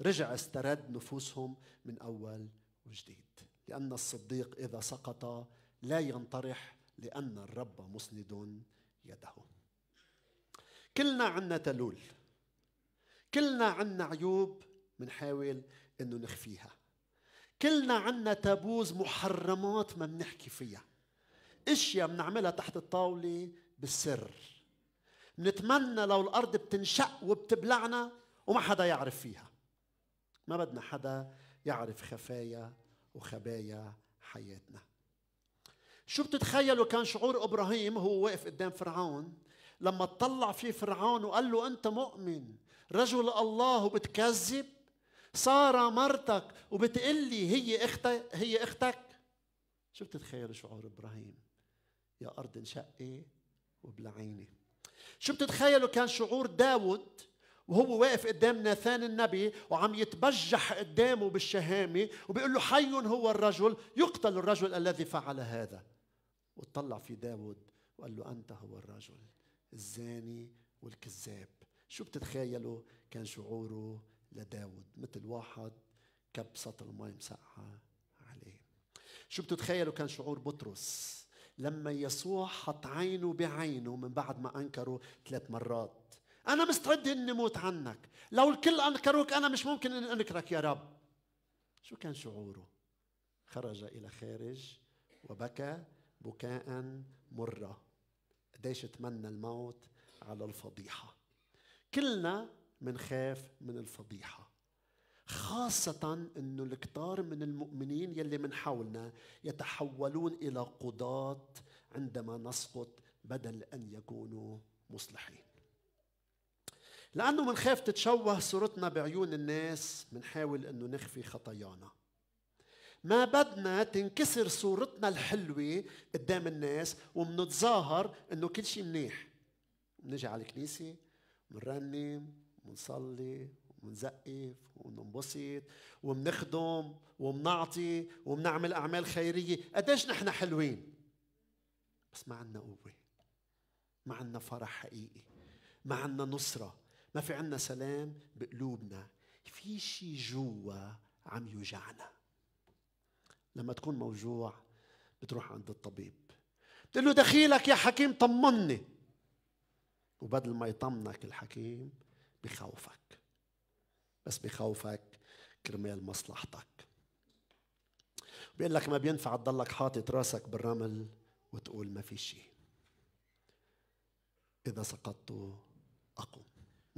رجع استرد نفوسهم من أول وجديد لأن الصديق إذا سقط لا ينطرح لأن الرب مسند يده كلنا عنا تلول كلنا عنا عيوب منحاول أنه نخفيها كلنا عنا تابوز محرمات ما بنحكي فيها اشياء بنعملها تحت الطاولة بالسر نتمنى لو الأرض بتنشق وبتبلعنا وما حدا يعرف فيها ما بدنا حدا يعرف خفايا وخبايا حياتنا شو بتتخيلوا كان شعور ابراهيم هو واقف قدام فرعون لما اطلع فيه فرعون وقال له انت مؤمن رجل الله وبتكذب ساره مرتك وبتقلي هي اختك هي اختك شو بتتخيلوا شعور ابراهيم يا ارض انشقي وبلعيني شو بتتخيلوا كان شعور داود وهو واقف قدام ناثان النبي وعم يتبجح قدامه بالشهامة وبيقول له حي هو الرجل يقتل الرجل الذي فعل هذا وطلع في داود وقال له أنت هو الرجل الزاني والكذاب شو بتتخيلوا كان شعوره لداود مثل واحد كب سطر مي مسقعة عليه شو بتتخيلوا كان شعور بطرس لما يسوع حط عينه بعينه من بعد ما أنكره ثلاث مرات أنا مستعد إني موت عنك لو الكل أنكروك أنا مش ممكن إني أنكرك يا رب شو كان شعوره خرج إلى خارج وبكى بكاء مرة قديش تمنى الموت على الفضيحة كلنا منخاف من الفضيحة خاصة أنه الكتار من المؤمنين يلي من حولنا يتحولون إلى قضاة عندما نسقط بدل أن يكونوا مصلحين لأنه منخاف تتشوه صورتنا بعيون الناس منحاول أنه نخفي خطايانا ما بدنا تنكسر صورتنا الحلوة قدام الناس ومنتظاهر أنه كل شيء منيح منجي على الكنيسة منرنم منصلي ومنزقف ومنبسط ومنخدم ومنعطي ومنعمل أعمال خيرية قديش نحن حلوين بس ما عندنا قوة ما عندنا فرح حقيقي ما عندنا نصرة ما في عنا سلام بقلوبنا في شي جوا عم يوجعنا لما تكون موجوع بتروح عند الطبيب بتقول له دخيلك يا حكيم طمني وبدل ما يطمنك الحكيم بخوفك بس بخوفك كرمال مصلحتك بيقول لك ما بينفع تضلك حاطط راسك بالرمل وتقول ما في شيء إذا سقطت أقوم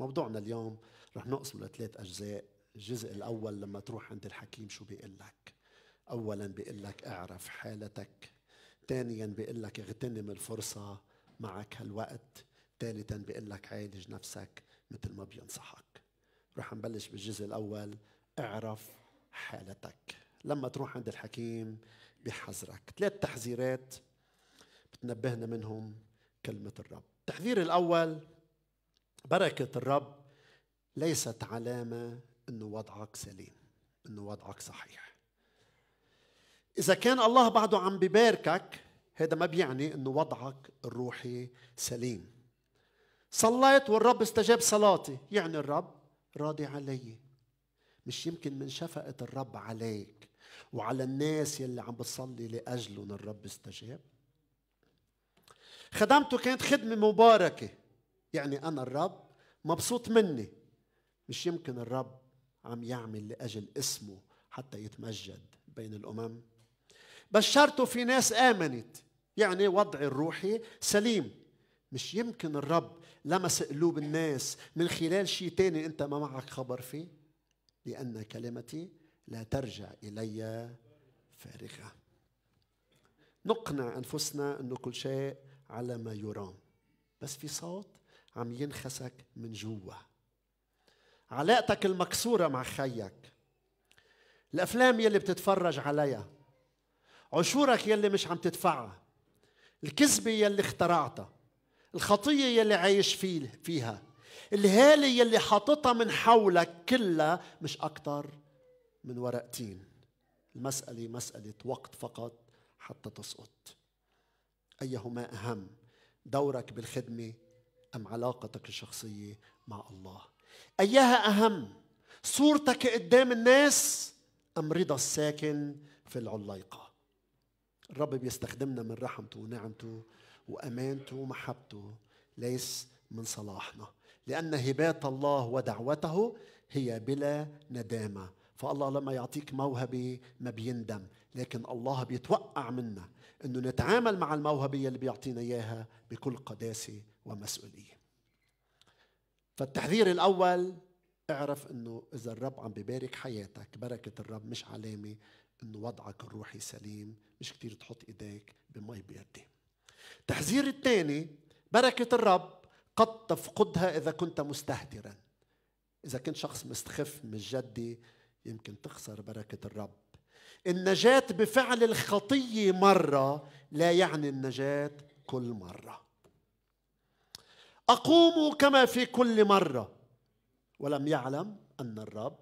موضوعنا اليوم رح نقسم لثلاث أجزاء الجزء الأول لما تروح عند الحكيم شو بيقول لك أولا بيقول لك اعرف حالتك ثانيا بيقول لك اغتنم الفرصة معك هالوقت ثالثا بيقول لك عالج نفسك مثل ما بينصحك رح نبلش بالجزء الأول اعرف حالتك لما تروح عند الحكيم بحذرك ثلاث تحذيرات بتنبهنا منهم كلمة الرب التحذير الأول بركة الرب ليست علامة أنه وضعك سليم أنه وضعك صحيح إذا كان الله بعده عم بباركك هذا ما بيعني أنه وضعك الروحي سليم صليت والرب استجاب صلاتي يعني الرب راضي علي مش يمكن من شفقة الرب عليك وعلى الناس يلي عم بتصلي لأجلهم الرب استجاب خدمته كانت خدمة مباركة يعني أنا الرب مبسوط مني مش يمكن الرب عم يعمل لأجل اسمه حتى يتمجد بين الأمم بشرته في ناس آمنت يعني وضعي الروحي سليم مش يمكن الرب لمس قلوب الناس من خلال شيء تاني أنت ما معك خبر فيه لأن كلمتي لا ترجع إلي فارغة نقنع أنفسنا أنه كل شيء على ما يرام بس في صوت عم ينخسك من جوا علاقتك المكسورة مع خيك الأفلام يلي بتتفرج عليها عشورك يلي مش عم تدفعها الكذبة يلي اخترعتها الخطية يلي عايش فيها الهالة يلي حاططها من حولك كلها مش أكتر من ورقتين المسألة مسألة وقت فقط حتى تسقط أيهما أهم دورك بالخدمة أم علاقتك الشخصية مع الله أيها أهم صورتك قدام الناس أم رضا الساكن في العلايقة الرب بيستخدمنا من رحمته ونعمته وأمانته ومحبته ليس من صلاحنا لأن هبات الله ودعوته هي بلا ندامة فالله لما يعطيك موهبة ما بيندم لكن الله بيتوقع منا أنه نتعامل مع الموهبة اللي بيعطينا إياها بكل قداسة ومسؤولية فالتحذير الأول اعرف أنه إذا الرب عم ببارك حياتك بركة الرب مش علامة أنه وضعك الروحي سليم مش كتير تحط إيديك بمي بيدي التحذير الثاني بركة الرب قد تفقدها إذا كنت مستهترا إذا كنت شخص مستخف مش جدي يمكن تخسر بركة الرب النجاة بفعل الخطية مرة لا يعني النجاة كل مرة أقوم كما في كل مرة ولم يعلم أن الرب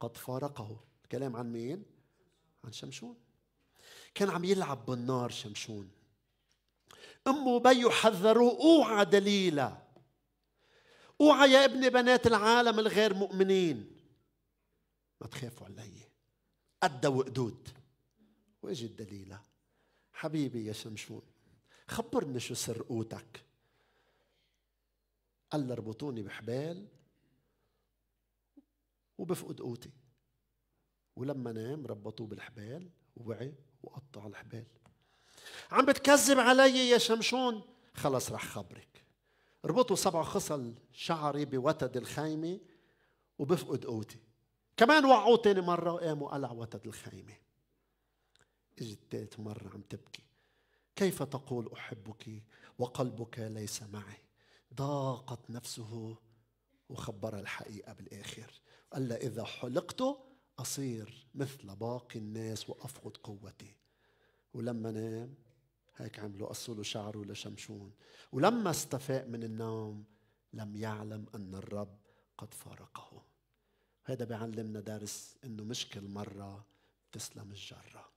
قد فارقه الكلام عن مين؟ عن شمشون كان عم يلعب بالنار شمشون أمه وبيه حذروه اوعى دليلة اوعى يا ابن بنات العالم الغير مؤمنين ما تخافوا علي أدوا وقدود واجت دليلة حبيبي يا شمشون خبرني شو سر قوتك قال لي اربطوني بحبال وبفقد قوتي ولما نام ربطوه بالحبال ووعي وقطع الحبال عم بتكذب علي يا شمشون خلص رح خبرك ربطوا سبع خصل شعري بوتد الخيمة وبفقد قوتي كمان وعوه تاني مرة وقام وقلع وتد الخيمة اجت تالت مرة عم تبكي كيف تقول أحبك وقلبك ليس معي ضاقت نفسه وخبرها الحقيقة بالآخر قال لها إذا حلقت أصير مثل باقي الناس وأفقد قوتي ولما نام هيك عملوا قصوا له شعره لشمشون ولما استفاق من النوم لم يعلم أن الرب قد فارقه هذا بيعلمنا درس انه مش كل مره تسلم الجره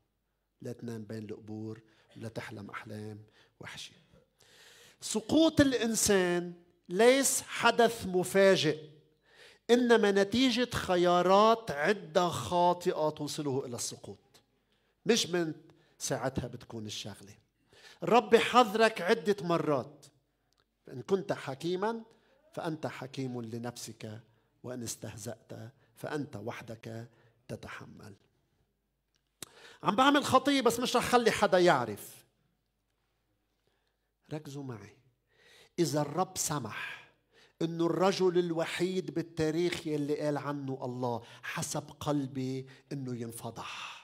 لا تنام بين القبور لا تحلم احلام وحشه سقوط الانسان ليس حدث مفاجئ انما نتيجه خيارات عده خاطئه توصله الى السقوط مش من ساعتها بتكون الشغله الرب حذرك عده مرات ان كنت حكيما فانت حكيم لنفسك وان استهزات فانت وحدك تتحمل عم بعمل خطيه بس مش رح خلي حدا يعرف ركزوا معي إذا الرب سمح انه الرجل الوحيد بالتاريخ يلي قال عنه الله حسب قلبي انه ينفضح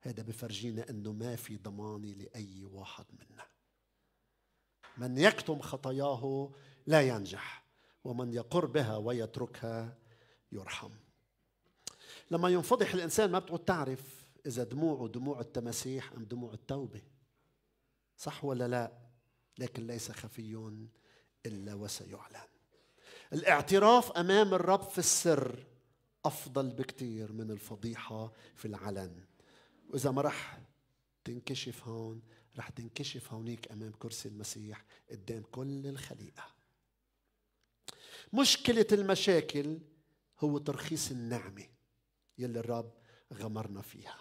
هذا بفرجينا انه ما في ضمانه لاي واحد منا من يكتم خطاياه لا ينجح ومن يقر بها ويتركها يرحم لما ينفضح الانسان ما بتقعد تعرف اذا دموعه دموع التماسيح ام دموع التوبه صح ولا لا لكن ليس خفي الا وسيعلن الاعتراف امام الرب في السر افضل بكتير من الفضيحه في العلن واذا ما راح تنكشف هون راح تنكشف هونيك امام كرسي المسيح قدام كل الخليقه مشكله المشاكل هو ترخيص النعمه يلي الرب غمرنا فيها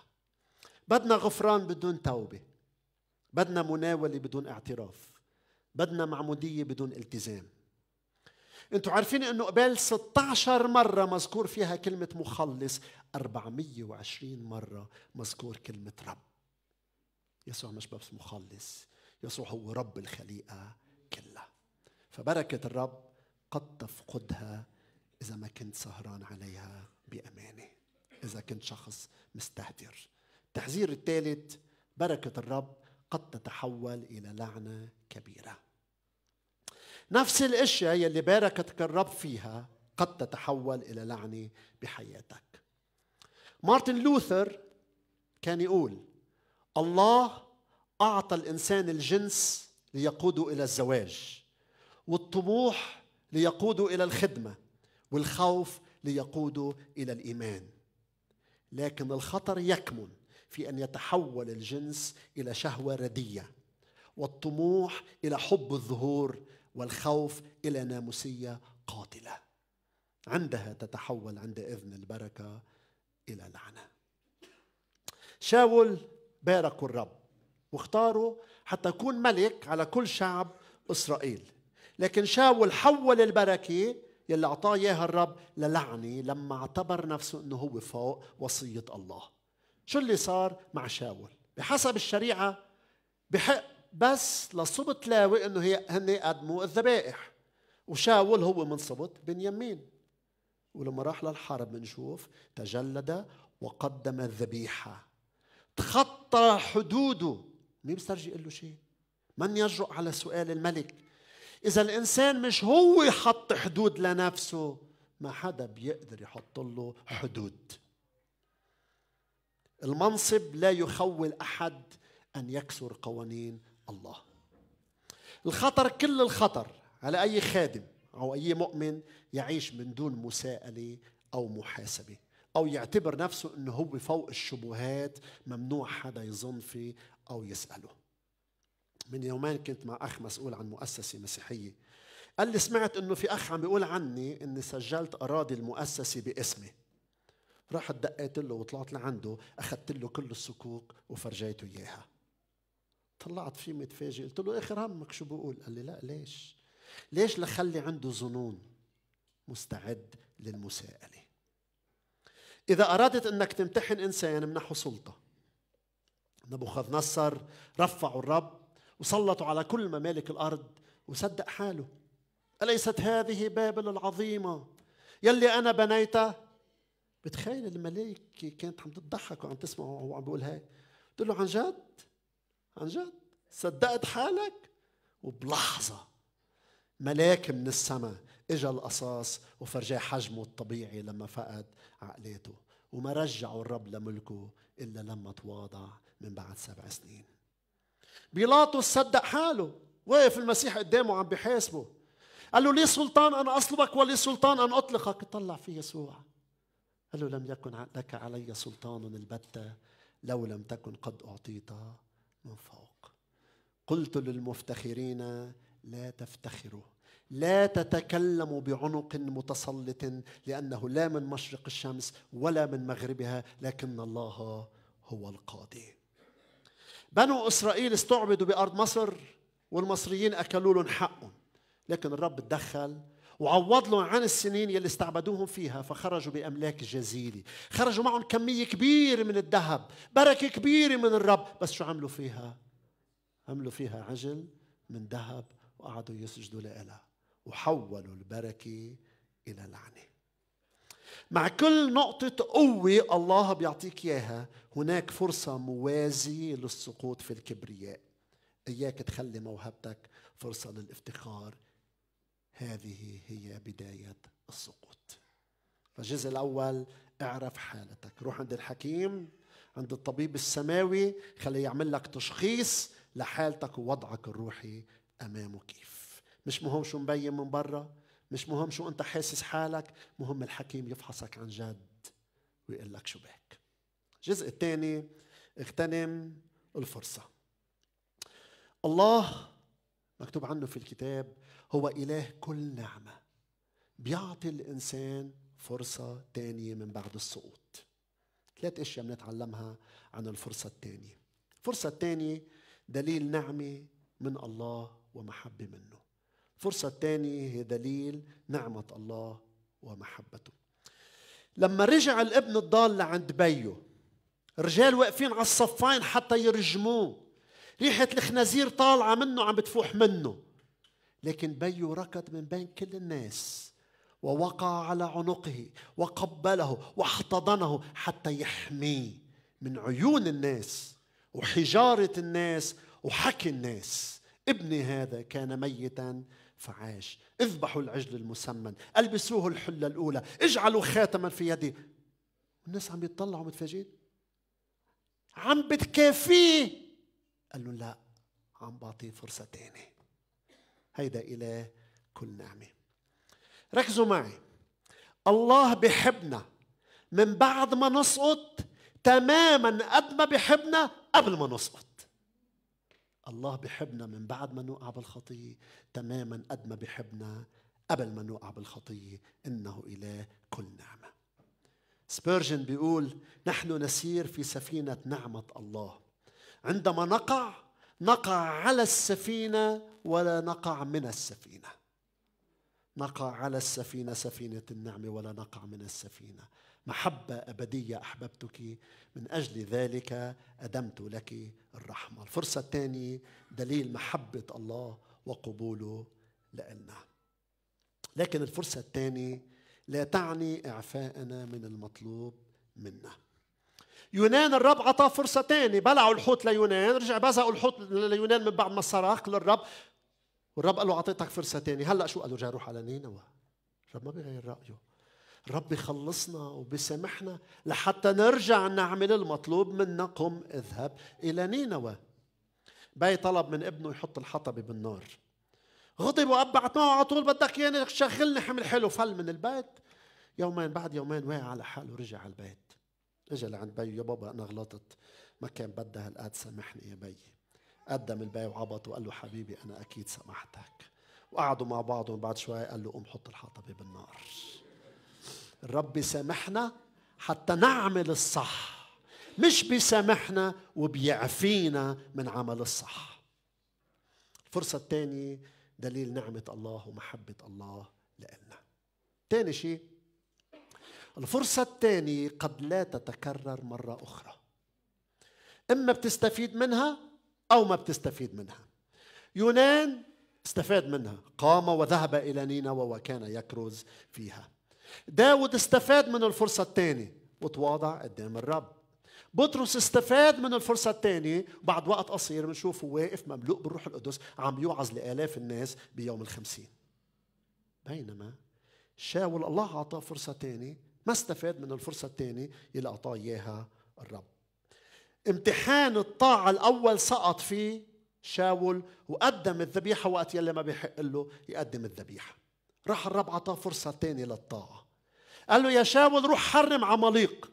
بدنا غفران بدون توبه بدنا مناوله بدون اعتراف بدنا معمودية بدون التزام انتوا عارفين انه قبل 16 مرة مذكور فيها كلمة مخلص 420 مرة مذكور كلمة رب يسوع مش بس مخلص يسوع هو رب الخليقة كلها فبركة الرب قد تفقدها إذا ما كنت سهران عليها بأمانة إذا كنت شخص مستهتر التحذير الثالث بركة الرب قد تتحول إلى لعنة كبيرة نفس الاشياء يلي باركتك الرب فيها قد تتحول الى لعنه بحياتك. مارتن لوثر كان يقول: الله اعطى الانسان الجنس ليقوده الى الزواج، والطموح ليقوده الى الخدمه، والخوف ليقوده الى الايمان. لكن الخطر يكمن في ان يتحول الجنس الى شهوه رديه والطموح الى حب الظهور والخوف الى ناموسيه قاتله عندها تتحول عند اذن البركه الى لعنه شاول باركوا الرب واختاروا حتى يكون ملك على كل شعب اسرائيل لكن شاول حول البركه يلي اعطاه اياها الرب للعنه لما اعتبر نفسه انه هو فوق وصيه الله شو اللي صار مع شاول بحسب الشريعة بحق بس لصبت لاوي انه هي هن يقدموا الذبائح وشاول هو من صبت بنيامين ولما راح للحرب بنشوف تجلد وقدم الذبيحة تخطى حدوده مين بيسترجي يقول له شيء من يجرؤ على سؤال الملك إذا الإنسان مش هو يحط حدود لنفسه ما حدا بيقدر يحط له حدود المنصب لا يخول احد ان يكسر قوانين الله الخطر كل الخطر على اي خادم او اي مؤمن يعيش من دون مساءله او محاسبه او يعتبر نفسه انه هو فوق الشبهات ممنوع حدا يظن فيه او يساله من يومين كنت مع اخ مسؤول عن مؤسسه مسيحيه قال لي سمعت انه في اخ عم بيقول عني اني سجلت اراضي المؤسسه باسمي رحت دقيت له وطلعت لعنده اخذت له كل الصكوك وفرجيته اياها طلعت فيه متفاجئ قلت له اخر همك شو بقول قال لي لا ليش ليش لخلي عنده ظنون مستعد للمساءله اذا ارادت انك تمتحن انسان منحه سلطه نبوخذ نصر رفعوا الرب وسلطوا على كل ممالك الارض وصدق حاله اليست هذه بابل العظيمه يلي انا بنيتها بتخيل الملائكة كانت عم تضحك وعم تسمعه وهو عم بيقول هاي بتقول له عن جد عن جد صدقت حالك وبلحظة ملاك من السماء اجى القصاص وفرجاه حجمه الطبيعي لما فقد عقلاته وما رجعوا الرب لملكه إلا لما تواضع من بعد سبع سنين بيلاطس صدق حاله واقف المسيح قدامه عم بيحاسبه قال له لي سلطان أن أصلبك ولي سلطان أن أطلقك طلع فيه يسوع قال له لم يكن لك علي سلطان البتة لو لم تكن قد أعطيت من فوق قلت للمفتخرين لا تفتخروا لا تتكلموا بعنق متسلط لأنه لا من مشرق الشمس ولا من مغربها لكن الله هو القاضي بنو إسرائيل استعبدوا بأرض مصر والمصريين أكلوا لهم حقهم لكن الرب تدخل وعوض لهم عن السنين يلي استعبدوهم فيها فخرجوا بأملاك جزيلة خرجوا معهم كمية كبيرة من الذهب بركة كبيرة من الرب بس شو عملوا فيها عملوا فيها عجل من ذهب وقعدوا يسجدوا لها وحولوا البركة إلى لعنة مع كل نقطة قوة الله بيعطيك إياها هناك فرصة موازية للسقوط في الكبرياء إياك تخلي موهبتك فرصة للافتخار هذه هي بداية السقوط فالجزء الأول اعرف حالتك روح عند الحكيم عند الطبيب السماوي خليه يعمل لك تشخيص لحالتك ووضعك الروحي أمامه كيف مش مهم شو مبين من برا مش مهم شو أنت حاسس حالك مهم الحكيم يفحصك عن جد ويقول لك شو بك الجزء الثاني اغتنم الفرصة الله مكتوب عنه في الكتاب هو إله كل نعمة بيعطي الإنسان فرصة تانية من بعد السقوط ثلاث أشياء بنتعلمها عن الفرصة التانية الفرصة تانية دليل نعمة من الله ومحبة منه الفرصة الثانية هي دليل نعمة الله ومحبته لما رجع الابن الضال لعند بيه الرجال واقفين على الصفين حتى يرجموه ريحة الخنازير طالعة منه عم بتفوح منه لكن بيو ركض من بين كل الناس ووقع على عنقه وقبله واحتضنه حتى يحميه من عيون الناس وحجاره الناس وحكي الناس ابني هذا كان ميتا فعاش اذبحوا العجل المسمن البسوه الحله الاولى اجعلوا خاتما في يدي الناس عم يتطلعوا متفاجئين عم بتكافيه قال له لا عم بعطيه فرصه ثانيه هيدا إله كل نعمة ركزوا معي الله بحبنا من بعد ما نسقط تماما قد ما بحبنا قبل ما نسقط الله بحبنا من بعد ما نوقع بالخطية تماما قد ما بحبنا قبل ما نوقع بالخطية إنه إله كل نعمة سبيرجن بيقول نحن نسير في سفينة نعمة الله عندما نقع نقع على السفينة ولا نقع من السفينة نقع على السفينة سفينة النعمة ولا نقع من السفينة محبة أبدية أحببتك من أجل ذلك أدمت لك الرحمة الفرصة الثانية دليل محبة الله وقبوله لنا لكن الفرصة الثانية لا تعني إعفاءنا من المطلوب منا يونان الرب عطاه فرصة ثانيه بلعوا الحوت ليونان رجع بزقوا الحوت ليونان من بعد ما صرخ للرب والرب قال له أعطيتك فرصة ثانيه هلأ شو قالوا رجع روح على نينوى الرب ما بيغير رأيه الرب بيخلصنا وبيسامحنا لحتى نرجع نعمل المطلوب منا قم اذهب إلى نينوى باي طلب من ابنه يحط الحطبة بالنار غضب وأب معه على طول بدك ياني شغلني حمل حلو فل من البيت يومين بعد يومين وقع على حاله رجع على البيت اجى لعند بيو يا بابا انا غلطت ما كان بدها هالقد سامحني يا بي قدم البي وعبط وقال له حبيبي انا اكيد سامحتك وقعدوا مع بعضهم بعد شوي قال له قوم حط الحطبه بالنار الرب بيسامحنا حتى نعمل الصح مش بيسامحنا وبيعفينا من عمل الصح الفرصة الثانية دليل نعمة الله ومحبة الله لنا تاني شيء الفرصة الثانية قد لا تتكرر مرة أخرى إما بتستفيد منها أو ما بتستفيد منها يونان استفاد منها قام وذهب إلى نينوى وكان يكرز فيها داود استفاد من الفرصة الثانية وتواضع قدام الرب بطرس استفاد من الفرصة الثانية بعد وقت قصير بنشوفه واقف مملوء بالروح القدس عم يوعظ لآلاف الناس بيوم الخمسين بينما شاول الله أعطاه فرصة ثانية ما استفاد من الفرصة الثانية اللي أعطاه إياها الرب امتحان الطاعة الأول سقط فيه شاول وقدم الذبيحة وقت يلي ما بيحق له يقدم الذبيحة راح الرب أعطاه فرصة ثانية للطاعة قال له يا شاول روح حرم عماليق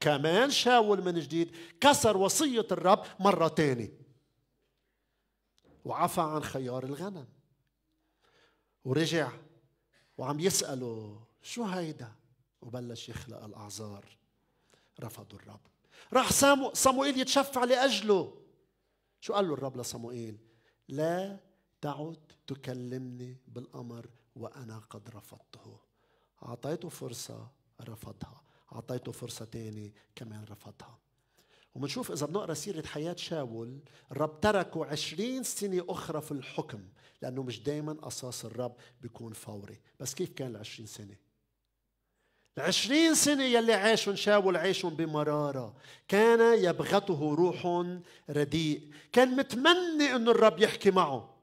كمان شاول من جديد كسر وصية الرب مرة ثانية وعفى عن خيار الغنم ورجع وعم يسأله شو هيدا وبلش يخلق الأعذار رفضوا الرب راح سامو صموئيل يتشفع لأجله شو قال له الرب لصموئيل لا تعد تكلمني بالأمر وأنا قد رفضته أعطيته فرصة رفضها أعطيته فرصة تاني كمان رفضها ومنشوف إذا بنقرأ سيرة حياة شاول الرب تركه عشرين سنة أخرى في الحكم لأنه مش دايما قصاص الرب بيكون فوري بس كيف كان العشرين سنة العشرين سنة يلي عاشوا شاول عاشهم بمرارة كان يبغته روح رديء كان متمني أن الرب يحكي معه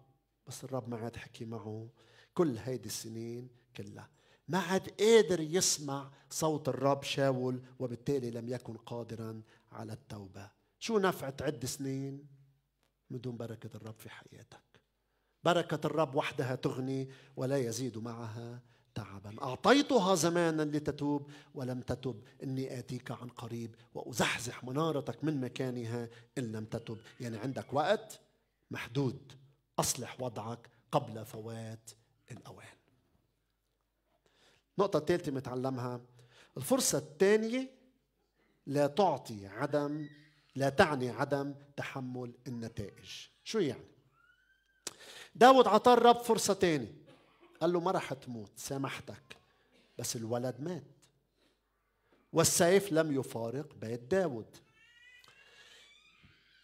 بس الرب ما عاد حكي معه كل هيدي السنين كلها ما عاد قادر يسمع صوت الرب شاول وبالتالي لم يكن قادرا على التوبة شو نفع تعد سنين من دون بركة الرب في حياتك بركة الرب وحدها تغني ولا يزيد معها تعبا أعطيتها زمانا لتتوب ولم تتب إني آتيك عن قريب وأزحزح منارتك من مكانها إن لم تتب يعني عندك وقت محدود أصلح وضعك قبل فوات الأوان النقطة الثالثة متعلمها الفرصة الثانية لا تعطي عدم لا تعني عدم تحمل النتائج شو يعني داود عطى الرب فرصة ثانية قال له ما راح تموت سامحتك بس الولد مات والسيف لم يفارق بيت داود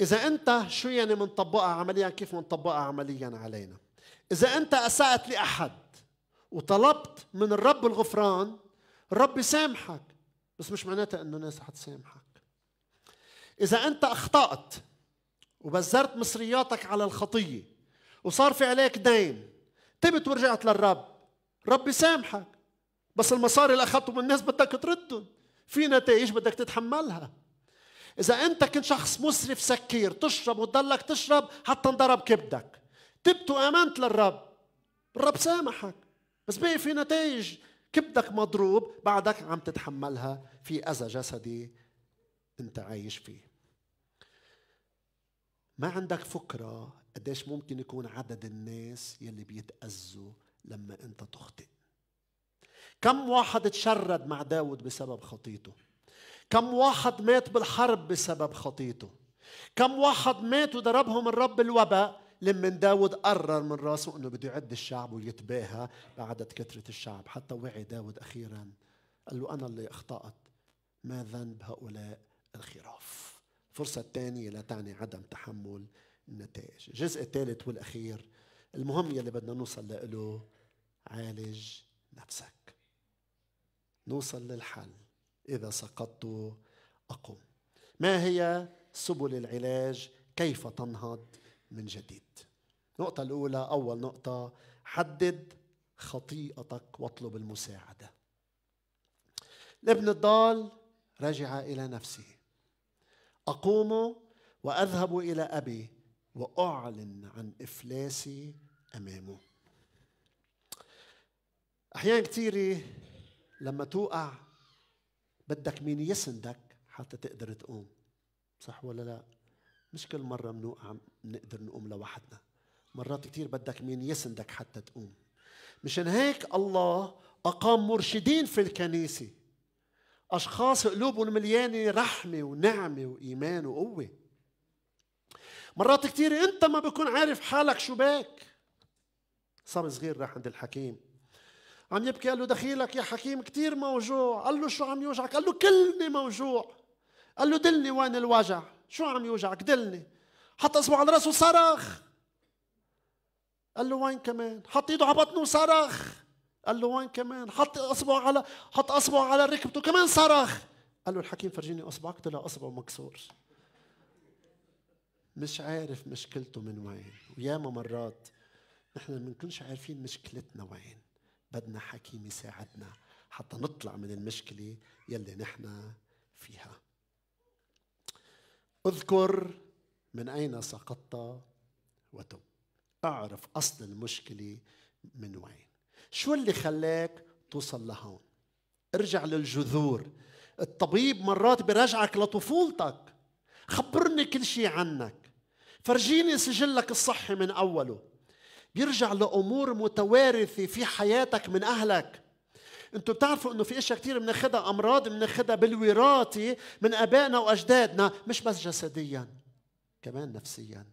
إذا أنت شو يعني منطبقها عمليا كيف منطبقها عمليا علينا إذا أنت أسأت لأحد وطلبت من الرب الغفران الرب يسامحك بس مش معناتها أنه ناس حتسامحك إذا أنت أخطأت وبذرت مصرياتك على الخطية وصار في عليك دين تبت ورجعت للرب ربي سامحك بس المصاري اللي اخذته من الناس بدك تردهم في نتائج بدك تتحملها اذا انت كنت شخص مسرف سكير تشرب وتضلك تشرب حتى انضرب كبدك تبت وامنت للرب الرب سامحك بس باقي في نتائج كبدك مضروب بعدك عم تتحملها في اذى جسدي انت عايش فيه ما عندك فكره قديش ممكن يكون عدد الناس يلي بيتأذوا لما أنت تخطئ كم واحد تشرد مع داود بسبب خطيته كم واحد مات بالحرب بسبب خطيته كم واحد مات وضربهم الرب الوباء لما داود قرر من راسه انه بده يعد الشعب ويتباهى بعدد كثرة الشعب حتى وعي داود اخيرا قال له انا اللي اخطأت ما ذنب هؤلاء الخراف الفرصة الثانية لا تعني عدم تحمل النتائج الجزء الثالث والأخير المهم يلي بدنا نوصل له عالج نفسك نوصل للحل إذا سقطت أقوم ما هي سبل العلاج كيف تنهض من جديد النقطة الأولى أول نقطة حدد خطيئتك واطلب المساعدة الابن الضال رجع إلى نفسه أقوم وأذهب إلى أبي واعلن عن افلاسي امامه احيان كثيره لما توقع بدك مين يسندك حتى تقدر تقوم صح ولا لا مش كل مره بنوقع بنقدر نقوم لوحدنا مرات كثير بدك مين يسندك حتى تقوم مشان هيك الله اقام مرشدين في الكنيسه اشخاص قلوبهم مليانه رحمه ونعمه وايمان وقوه مرات كتير انت ما بكون عارف حالك شو بك صبي صغير راح عند الحكيم عم يبكي قال له دخيلك يا حكيم كتير موجوع قال له شو عم يوجعك قال له كلني موجوع قال له دلني وين الوجع شو عم يوجعك دلني حط اصبعه على راسه صرخ قال له وين كمان حط ايده على بطنه وصرخ قال له وين كمان حط اصبعه على حط اصبعه على ركبته كمان صرخ قال له الحكيم فرجيني اصبعك طلع اصبعه مكسور مش عارف مشكلته من وين وياما مرات نحن ما بنكونش عارفين مشكلتنا وين بدنا حكيم يساعدنا حتى نطلع من المشكلة يلي نحن فيها اذكر من أين سقطت وتب أعرف أصل المشكلة من وين شو اللي خلاك توصل لهون ارجع للجذور الطبيب مرات بيرجعك لطفولتك خبرني كل شيء عنك فرجيني سجلك الصحي من أوله بيرجع لأمور متوارثة في حياتك من أهلك انتوا بتعرفوا انه في اشياء كثير بناخذها امراض بناخذها بالوراثه من ابائنا واجدادنا مش بس جسديا كمان نفسيا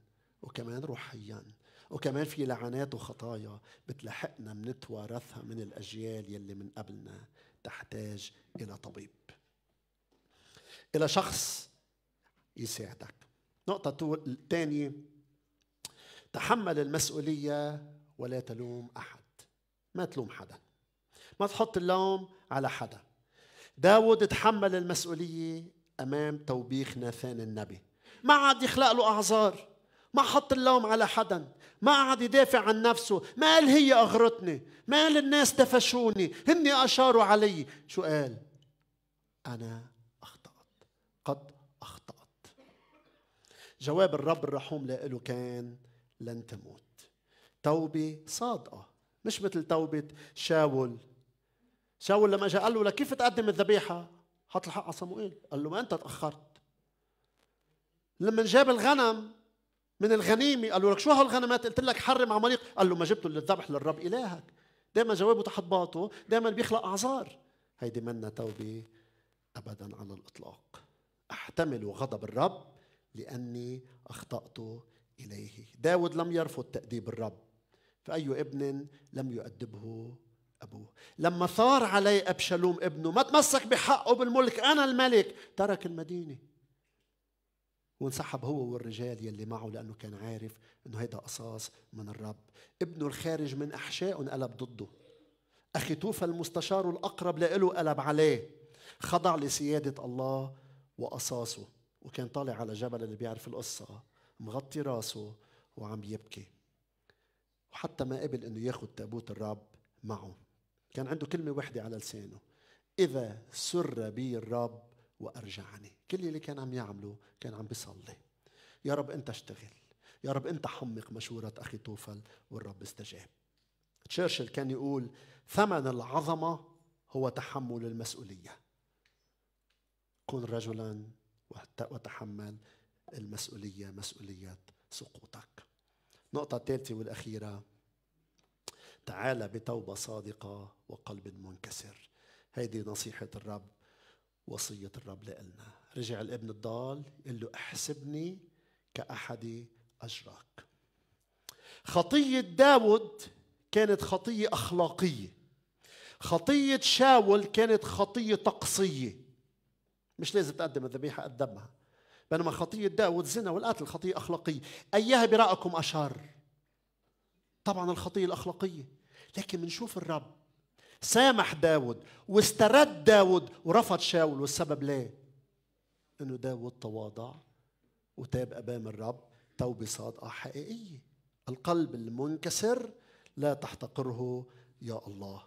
وكمان روحيا وكمان في لعنات وخطايا بتلحقنا بنتوارثها من الاجيال يلي من قبلنا تحتاج الى طبيب الى شخص يساعدك نقطة الثانية تحمل المسؤولية ولا تلوم أحد ما تلوم حدا ما تحط اللوم على حدا داود تحمل المسؤولية أمام توبيخ ناثان النبي ما عاد يخلق له أعذار ما حط اللوم على حدا ما عاد يدافع عن نفسه ما قال هي أغرتني ما قال الناس دفشوني هني أشاروا علي شو قال أنا أخطأت قد جواب الرب الرحوم له كان لن تموت توبة صادقة مش مثل توبة شاول شاول لما جاء قال له لكيف تقدم الذبيحة حط الحق على صموئيل قال له ما أنت تأخرت لما جاب الغنم من الغنيمة قال له لك شو هالغنمات قلت لك حرم عمليق قال له ما جبته للذبح للرب إلهك دائما جوابه تحت باطه دائما بيخلق أعذار هيدي منا توبة أبدا على الإطلاق احتملوا غضب الرب لأني أخطأت إليه داود لم يرفض تأديب الرب فأي ابن لم يؤدبه أبوه لما ثار عليه أبشلوم ابنه ما تمسك بحقه بالملك أنا الملك ترك المدينة وانسحب هو والرجال يلي معه لأنه كان عارف أنه هيدا قصاص من الرب ابنه الخارج من أحشاء انقلب ضده أخي توفى المستشار الأقرب لإله قلب عليه خضع لسيادة الله وقصاصه وكان طالع على جبل اللي بيعرف القصة مغطي راسه وعم يبكي وحتى ما قبل انه ياخذ تابوت الرب معه كان عنده كلمة واحدة على لسانه إذا سر بي الرب وأرجعني كل اللي كان عم يعمله كان عم بيصلي يا رب أنت اشتغل يا رب أنت حمق مشورة أخي توفل والرب استجاب تشرشل كان يقول ثمن العظمة هو تحمل المسؤولية كن رجلا وتحمل المسؤولية مسؤولية سقوطك النقطة الثالثة والأخيرة تعال بتوبة صادقة وقلب منكسر هيدي نصيحة الرب وصية الرب لنا رجع الابن الضال قال له احسبني كأحد أجراك خطية داود كانت خطية أخلاقية خطية شاول كانت خطية طقسية مش لازم تقدم الذبيحة قدمها بينما خطية داود زنا والقتل خطية أخلاقية أيها برأيكم أشر طبعا الخطية الأخلاقية لكن بنشوف الرب سامح داود واسترد داود ورفض شاول والسبب ليه انه داود تواضع وتاب امام الرب توبه صادقه حقيقيه القلب المنكسر لا تحتقره يا الله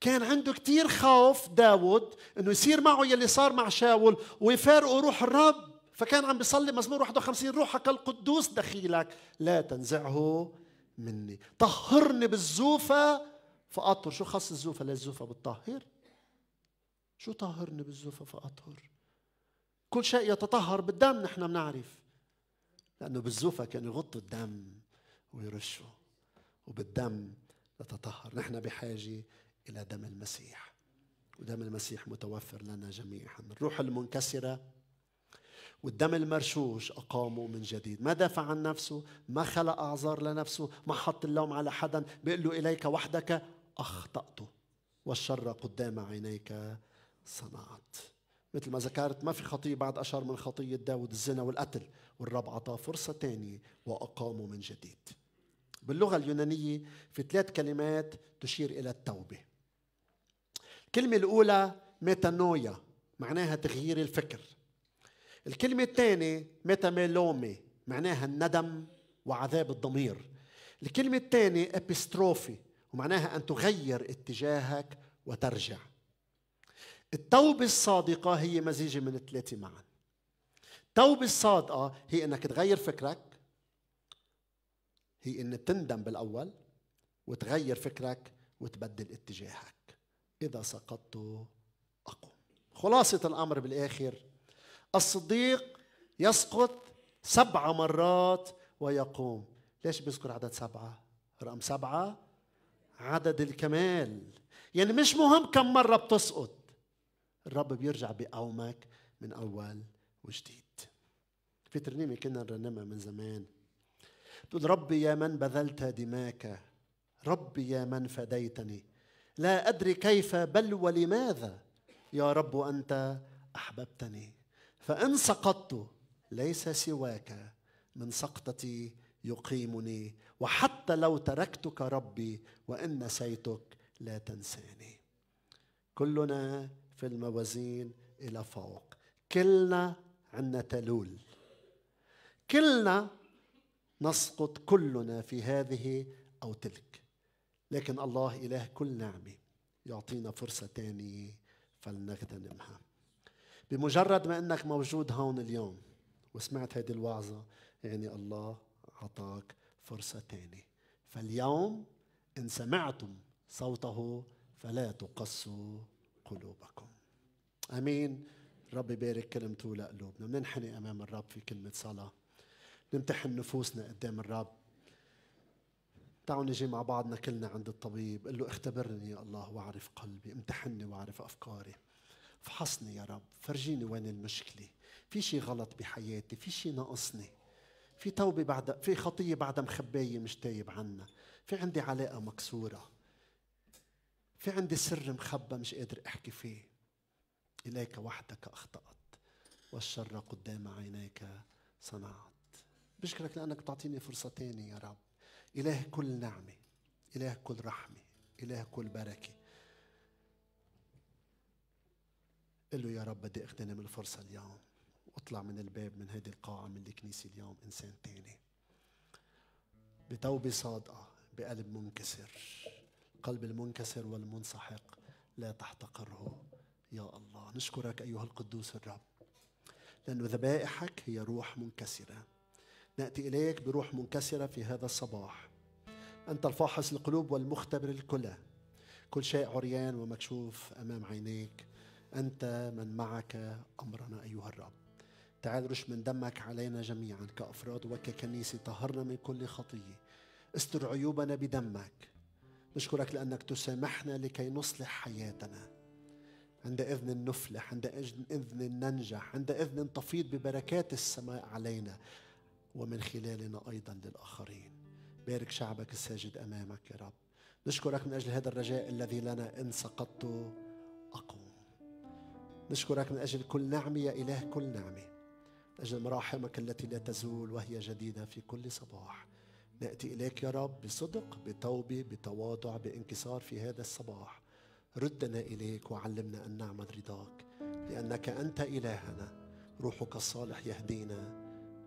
كان عنده كثير خوف داود انه يصير معه يلي صار مع شاول ويفارقه روح الرب فكان عم بيصلي مزمور 51 روحك القدوس دخيلك لا تنزعه مني طهرني بالزوفة فأطهر شو خص الزوفة للزوفة بتطهر شو طهرني بالزوفة فأطهر كل شيء يتطهر بالدم نحن بنعرف لأنه بالزوفة كانوا يغطوا الدم ويرشوا وبالدم نتطهر نحن بحاجة إلى دم المسيح ودم المسيح متوفر لنا جميعا الروح المنكسرة والدم المرشوش أقامه من جديد ما دافع عن نفسه ما خلق أعذار لنفسه ما حط اللوم على حدا بيقول له إليك وحدك أخطأت والشر قدام عينيك صنعت مثل ما ذكرت ما في خطية بعد أشر من خطية داود الزنا والقتل والرب أعطاه فرصة تانية وأقامه من جديد باللغة اليونانية في ثلاث كلمات تشير إلى التوبة الكلمة الأولى ميتانويا معناها تغيير الفكر الكلمة الثانية ميتاميلومي معناها الندم وعذاب الضمير الكلمة الثانية ابيستروفي ومعناها أن تغير اتجاهك وترجع التوبة الصادقة هي مزيجة من الثلاثة معا التوبة الصادقة هي أنك تغير فكرك هي أن تندم بالأول وتغير فكرك وتبدل اتجاهك إذا سقطت أقوم خلاصة الأمر بالآخر الصديق يسقط سبع مرات ويقوم ليش بيذكر عدد سبعة؟ رقم سبعة عدد الكمال يعني مش مهم كم مرة بتسقط الرب بيرجع بقومك من أول وجديد في ترنيمة كنا نرنمها من زمان تقول ربي يا من بذلت دماك ربي يا من فديتني لا أدري كيف بل ولماذا يا رب أنت أحببتني فإن سقطت ليس سواك من سقطتي يقيمني وحتى لو تركتك ربي وإن نسيتك لا تنساني كلنا في الموازين إلى فوق كلنا عنا تلول كلنا نسقط كلنا في هذه أو تلك لكن الله إله كل نعمة يعطينا فرصة تانية فلنغتنمها بمجرد ما أنك موجود هون اليوم وسمعت هذه الوعظة يعني الله عطاك فرصة تانية فاليوم إن سمعتم صوته فلا تقسوا قلوبكم امين رب يبارك كلمته لقلوبنا بننحني امام الرب في كلمه صلاه نمتحن نفوسنا قدام الرب تعالوا نجي مع بعضنا كلنا عند الطبيب قل له اختبرني يا الله واعرف قلبي امتحني واعرف أفكاري فحصني يا رب فرجيني وين المشكلة في شي غلط بحياتي في شي ناقصني في توبة بعد في خطية بعدها مخباية مش تايب عنها في عندي علاقة مكسورة في عندي سر مخبى مش قادر أحكي فيه إليك وحدك أخطأت والشر قدام عينيك صنعت بشكرك لأنك تعطيني فرصة تانية يا رب إله كل نعمة إله كل رحمة إله كل بركة قل له يا رب بدي اغتنم الفرصة اليوم واطلع من الباب من هذه القاعة من الكنيسة اليوم إنسان تاني بتوبة صادقة بقلب منكسر القلب المنكسر والمنسحق لا تحتقره يا الله نشكرك أيها القدوس الرب لأن ذبائحك هي روح منكسرة ناتي اليك بروح منكسره في هذا الصباح انت الفاحص القلوب والمختبر الكلى كل شيء عريان ومكشوف امام عينيك انت من معك امرنا ايها الرب تعال رش من دمك علينا جميعا كافراد وككنيسه طهرنا من كل خطيه استر عيوبنا بدمك نشكرك لانك تسامحنا لكي نصلح حياتنا عند إذن نفلح عند إذن ننجح عند إذن تفيض ببركات السماء علينا ومن خلالنا أيضا للآخرين بارك شعبك الساجد أمامك يا رب نشكرك من أجل هذا الرجاء الذي لنا إن سقطت أقوم نشكرك من أجل كل نعمة يا إله كل نعمة من أجل مراحمك التي لا تزول وهي جديدة في كل صباح نأتي إليك يا رب بصدق بتوبة بتواضع بانكسار في هذا الصباح ردنا إليك وعلمنا أن نعمل رضاك لأنك أنت إلهنا روحك الصالح يهدينا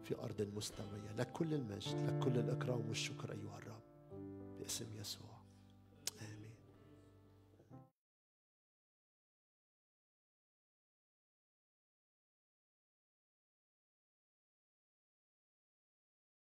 في أرض مستوية لك كل المجد لك كل الإكرام والشكر أيها الرب باسم يسوع